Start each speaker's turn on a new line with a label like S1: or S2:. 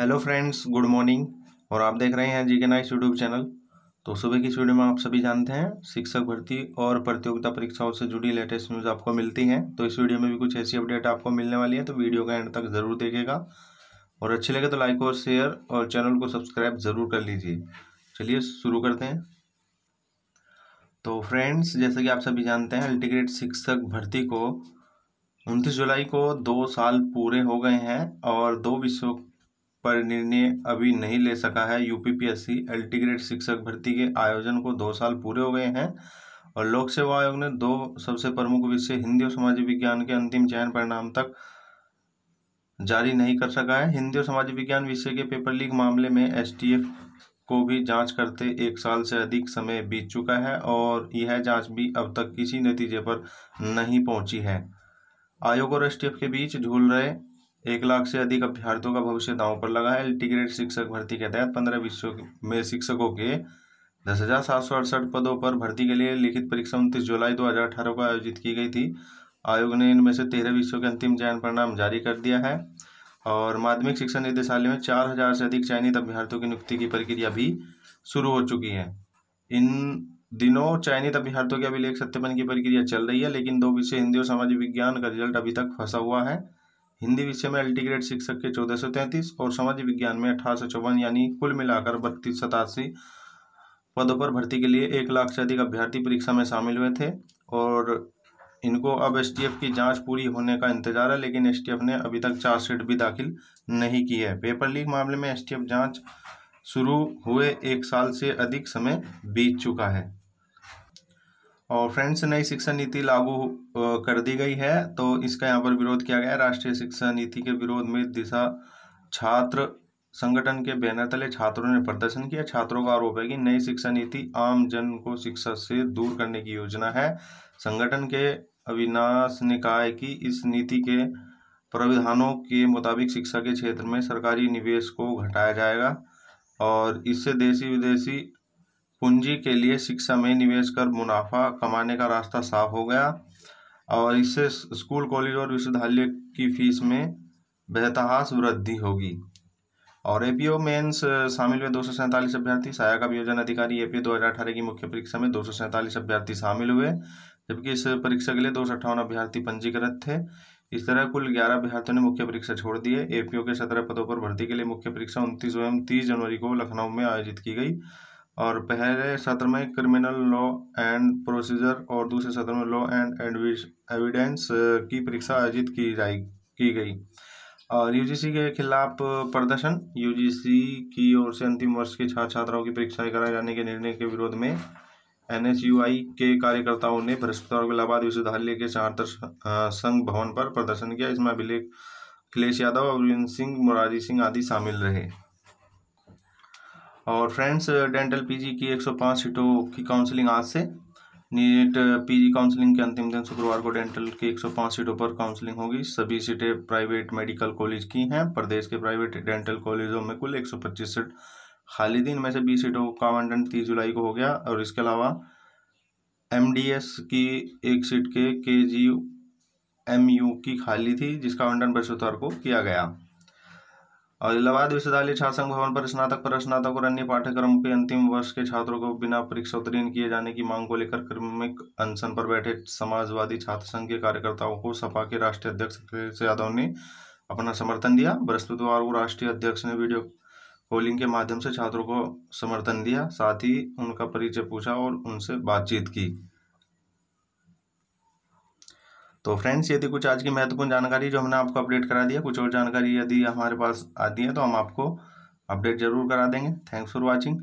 S1: hello friends good morning और आप देख रहे हैं जी के नाइस यूट्यूब चैनल तो सुबह की वीडियो में आप सभी जानते हैं शिक्षक भर्ती और प्रतियोगिता परीक्षाओं से जुड़ी लेटेस्ट न्यूज़ आपको मिलती हैं तो इस वीडियो में भी कुछ ऐसी अपडेट आपको मिलने वाली है तो वीडियो का एंड तक ज़रूर देखेगा और अच्छी लगे तो लाइक और शेयर और चैनल को सब्सक्राइब ज़रूर कर लीजिए चलिए शुरू करते हैं तो फ्रेंड्स जैसे कि आप सभी जानते हैं अल्टीग्रेट शिक्षक भर्ती को उनतीस जुलाई को दो साल पूरे हो गए हैं और दो विषयों पर निर्णय अभी नहीं ले सका है यूपीपीएससी एलटी ग्रेड शिक्षक भर्ती के आयोजन को दो साल पूरे हो गए हैं और लोक सेवा आयोग ने दो सबसे प्रमुख विषय हिंदी और सामाजिक विज्ञान के अंतिम चयन परिणाम तक जारी नहीं कर सका है हिंदी और सामाजिक विज्ञान विषय के पेपर लीक मामले में एस को भी जांच करते एक साल से अधिक समय बीत चुका है और यह जांच भी अब तक किसी नतीजे पर नहीं पहुंची है आयोग और एस के बीच झूल रहे एक लाख से अधिक अभ्यर्थियों का भविष्य दांव पर लगा है इंटीग्रेट शिक्षक भर्ती के तहत पंद्रह विश्व में शिक्षकों के दस हज़ार सात सौ अड़सठ पदों पर भर्ती के लिए लिखित परीक्षा उनतीस जुलाई दो हजार अठारह को आयोजित की गई थी आयोग ने इनमें से तेरह विषयों के अंतिम चयन परिणाम जारी कर दिया है और माध्यमिक शिक्षा निदेशालय में चार हज़ार से अधिक चयनित अभ्यर्थियों की नियुक्ति की प्रक्रिया भी शुरू हो चुकी है इन दिनों चयनित अभ्यर्थियों के अभिलेख सत्यापन की प्रक्रिया चल रही है लेकिन दो विषय हिंदी और सामाजिक विज्ञान का रिजल्ट अभी तक फंसा हुआ है हिंदी विषय में एल्टी ग्रेड शिक्षक के चौदह सौ तैंतीस और समाज विज्ञान में अठारह सौ चौवन यानी कुल मिलाकर बत्तीस सतासी पदों पर भर्ती के लिए एक लाख से अधिक अभ्यर्थी परीक्षा में शामिल हुए थे और इनको अब एस की जांच पूरी होने का इंतजार है लेकिन एस ने अभी तक चार्जशीट भी दाखिल नहीं की है पेपर लीक मामले में एस जांच शुरू हुए एक साल से अधिक समय बीत चुका है और फ्रेंड्स नई शिक्षा नीति लागू कर दी गई है तो इसका यहाँ पर विरोध किया गया राष्ट्रीय शिक्षा नीति के विरोध में दिशा छात्र संगठन के बैनर तले छात्रों ने प्रदर्शन किया छात्रों का आरोप है कि नई शिक्षा नीति आम जन को शिक्षा से दूर करने की योजना है संगठन के अविनाश ने कहा है कि इस नीति के प्राविधानों के मुताबिक शिक्षा के क्षेत्र में सरकारी निवेश को घटाया जाएगा और इससे देशी विदेशी पूंजी के लिए शिक्षा में निवेश कर मुनाफा कमाने का रास्ता साफ हो गया और इससे स्कूल कॉलेज और विश्वविद्यालय की फीस में बेहतहास वृद्धि होगी और ए पी ओ मेन्स शामिल हुए दो सौ सैंतालीस अभ्यर्थी सहायक अभियोजन अधिकारी ए पी ओ दो हज़ार अठारह की मुख्य परीक्षा में दो सौ सैंतालीस अभ्यर्थी शामिल हुए जबकि इस परीक्षा के लिए दो सौ अट्ठावन अभ्यर्थी पंजीकृत थे इस तरह कुल ग्यारह अभ्यर्थियों ने मुख्य परीक्षा छोड़ दी है ए पी ओ के सत्रह पदों पर भर्ती के लिए मुख्य परीक्षा उनतीस एवं तीस जनवरी को लखनऊ में आयोजित की गई और पहले सत्र में क्रिमिनल लॉ एंड प्रोसीजर और दूसरे सत्र में लॉ एंड एविडेंस की परीक्षा आयोजित की जाए की गई और यूजीसी के खिलाफ प्रदर्शन यूजीसी की ओर से अंतिम वर्ष के छात्र छात्राओं की परीक्षाएं कराए जाने के निर्णय के विरोध में एन के कार्यकर्ताओं ने बृहस्पतिवार को इलाहाबाद विश्वविद्यालय के छात्र संघ भवन पर प्रदर्शन किया इसमें अभिलेख अखिलेश यादव अरविंद सिंह मुरारी सिंह आदि शामिल रहे और फ्रेंड्स डेंटल पीजी की 105 सीटों की काउंसलिंग आज से नीट पीजी काउंसलिंग के अंतिम दिन शुक्रवार को डेंटल की 105 सीटों पर काउंसलिंग होगी सभी सीटें प्राइवेट मेडिकल कॉलेज की हैं प्रदेश के प्राइवेट डेंटल कॉलेजों में कुल 125 सीट खाली दिन में से 20 सीटों का आवंटन 30 जुलाई को हो गया और इसके अलावा एम की एक सीट के के जी एम की खाली थी जिसका आवंटन बृहस्पतिवार को किया गया और इलाहाबाद विश्वविद्यालय छात्र संघ भवन पर स्नातक पर स्नातक और अन्य पाठ्यक्रम के अंतिम वर्ष के छात्रों को बिना परीक्षा उत्तीर्ण किए जाने की मांग को लेकर क्रमिक अनशन पर बैठे समाजवादी छात्र संघ के कार्यकर्ताओं को सपा के राष्ट्रीय अध्यक्ष अखिलेश यादव ने अपना समर्थन दिया बृहस्पतिवार को राष्ट्रीय अध्यक्ष ने वीडियो कॉलिंग के माध्यम से छात्रों को समर्थन दिया साथ ही उनका परिचय पूछा और उनसे बातचीत की तो फ्रेंड्स यदि कुछ आज की महत्वपूर्ण जानकारी जो हमने आपको अपडेट करा दिया कुछ और जानकारी यदि हमारे पास आती है तो हम आपको अपडेट जरूर करा देंगे थैंक्स फॉर वॉचिंग